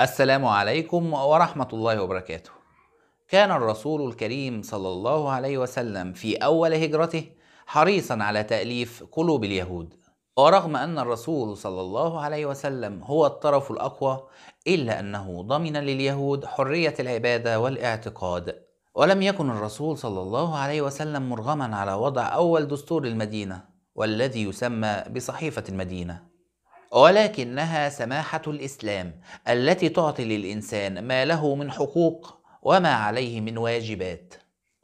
السلام عليكم ورحمة الله وبركاته. كان الرسول الكريم صلى الله عليه وسلم في أول هجرته حريصا على تأليف قلوب اليهود، ورغم أن الرسول صلى الله عليه وسلم هو الطرف الأقوى، إلا أنه ضمن لليهود حرية العبادة والاعتقاد، ولم يكن الرسول صلى الله عليه وسلم مرغما على وضع أول دستور المدينة، والذي يسمى بصحيفة المدينة. ولكنها سماحة الإسلام التي تعطي للإنسان ما له من حقوق وما عليه من واجبات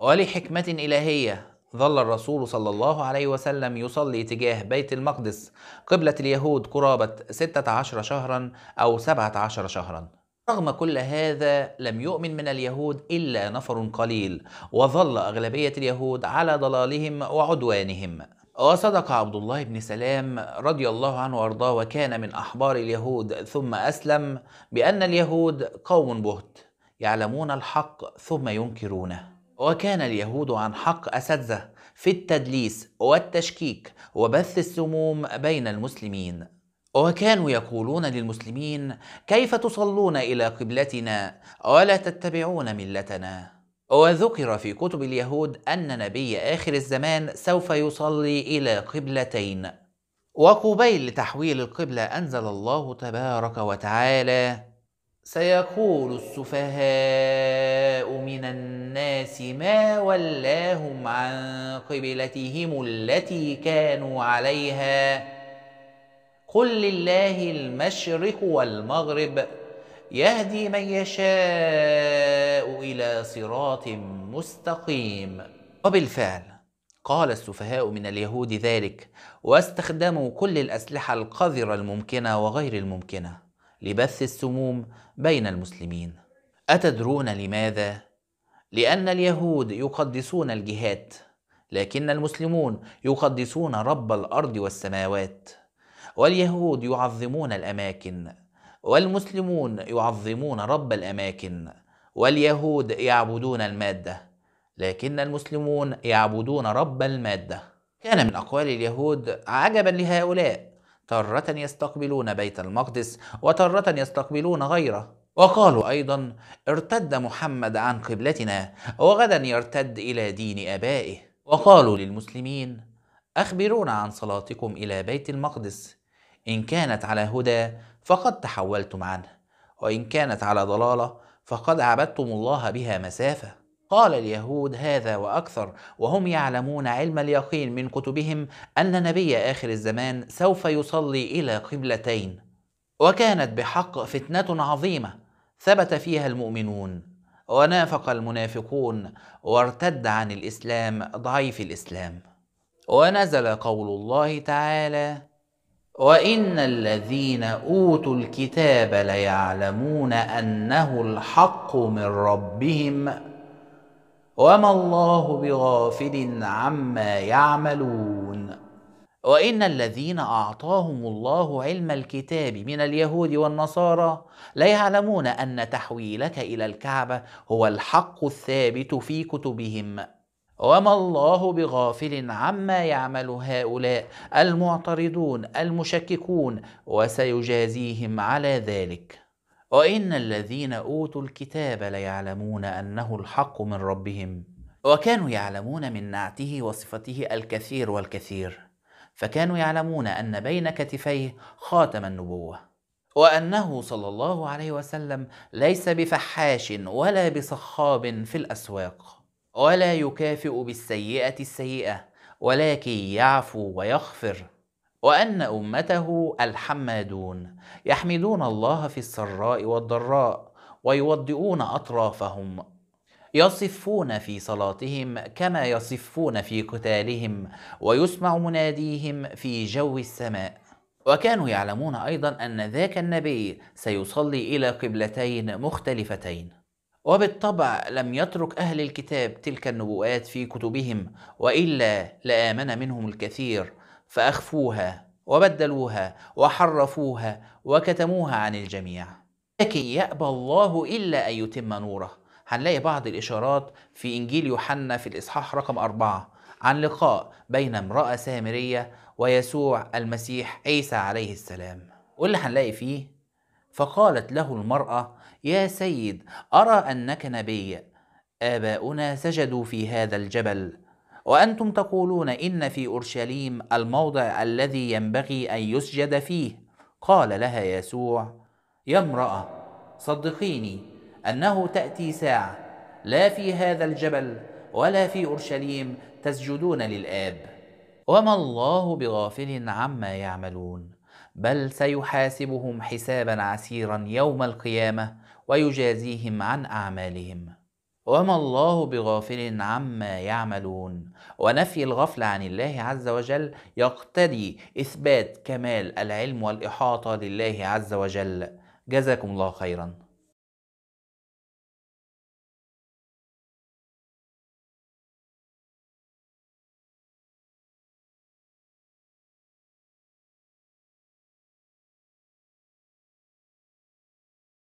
ولحكمة إلهية ظل الرسول صلى الله عليه وسلم يصلي تجاه بيت المقدس قبلة اليهود قرابة 16 شهرا أو 17 شهرا رغم كل هذا لم يؤمن من اليهود إلا نفر قليل وظل أغلبية اليهود على ضلالهم وعدوانهم وصدق آه، عبد الله بن سلام رضي الله عنه وارضاه وكان من احبار اليهود ثم اسلم بان اليهود قوم بهت يعلمون الحق ثم ينكرونه وكان اليهود عن حق اساتذه في التدليس والتشكيك وبث السموم بين المسلمين وكانوا يقولون للمسلمين كيف تصلون الى قبلتنا ولا تتبعون ملتنا وذكر في كتب اليهود أن نبي آخر الزمان سوف يصلي إلى قبلتين وقبيل تحويل القبلة أنزل الله تبارك وتعالى سيقول السفهاء من الناس ما ولاهم عن قبلتهم التي كانوا عليها قل لله المشرق والمغرب يهدي من يشاء الى صراط مستقيم وبالفعل قال السفهاء من اليهود ذلك واستخدموا كل الاسلحه القذره الممكنه وغير الممكنه لبث السموم بين المسلمين اتدرون لماذا لان اليهود يقدسون الجهات لكن المسلمون يقدسون رب الارض والسماوات واليهود يعظمون الاماكن والمسلمون يعظمون رب الاماكن واليهود يعبدون الماده لكن المسلمون يعبدون رب الماده كان من اقوال اليهود عجبا لهؤلاء تاره يستقبلون بيت المقدس وتاره يستقبلون غيره وقالوا ايضا ارتد محمد عن قبلتنا وغدا يرتد الى دين ابائه وقالوا للمسلمين اخبرونا عن صلاتكم الى بيت المقدس إن كانت على هدى فقد تحولتم عنه وإن كانت على ضلالة فقد عبدتم الله بها مسافة قال اليهود هذا وأكثر وهم يعلمون علم اليقين من كتبهم أن نبي آخر الزمان سوف يصلي إلى قبلتين وكانت بحق فتنة عظيمة ثبت فيها المؤمنون ونافق المنافقون وارتد عن الإسلام ضعيف الإسلام ونزل قول الله تعالى وان الذين اوتوا الكتاب ليعلمون انه الحق من ربهم وما الله بغافل عما يعملون وان الذين اعطاهم الله علم الكتاب من اليهود والنصارى ليعلمون ان تحويلك الى الكعبه هو الحق الثابت في كتبهم وما الله بغافل عما يعمل هؤلاء المعترضون المشككون وسيجازيهم على ذلك وان الذين اوتوا الكتاب ليعلمون انه الحق من ربهم وكانوا يعلمون من نعته وصفته الكثير والكثير فكانوا يعلمون ان بين كتفيه خاتم النبوه وانه صلى الله عليه وسلم ليس بفحاش ولا بصخاب في الاسواق ولا يكافئ بالسيئة السيئة ولكن يعفو ويغفر وأن أمته الحمادون يحمدون الله في السراء والضراء ويوضئون أطرافهم يصفون في صلاتهم كما يصفون في قتالهم ويسمع مناديهم في جو السماء وكانوا يعلمون أيضا أن ذاك النبي سيصلي إلى قبلتين مختلفتين وبالطبع لم يترك أهل الكتاب تلك النبوءات في كتبهم وإلا لآمن منهم الكثير فأخفوها وبدلوها وحرفوها وكتموها عن الجميع لكن يأبى الله إلا أن يتم نوره هنلاقي بعض الإشارات في إنجيل يوحنا في الإصحاح رقم أربعة عن لقاء بين امرأة سامرية ويسوع المسيح عيسى عليه السلام واللي هنلاقي فيه فقالت له المرأة: يا سيد، أرى أنك نبي، آباؤنا سجدوا في هذا الجبل، وأنتم تقولون إن في أورشليم الموضع الذي ينبغي أن يسجد فيه. قال لها يسوع: يا امرأة، صدقيني أنه تأتي ساعة لا في هذا الجبل ولا في أورشليم تسجدون للآب، وما الله بغافل عما يعملون. بل سيحاسبهم حسابا عسيرا يوم القيامه ويجازيهم عن اعمالهم وما الله بغافل عما يعملون ونفي الغفل عن الله عز وجل يقتضي اثبات كمال العلم والاحاطه لله عز وجل جزاكم الله خيرا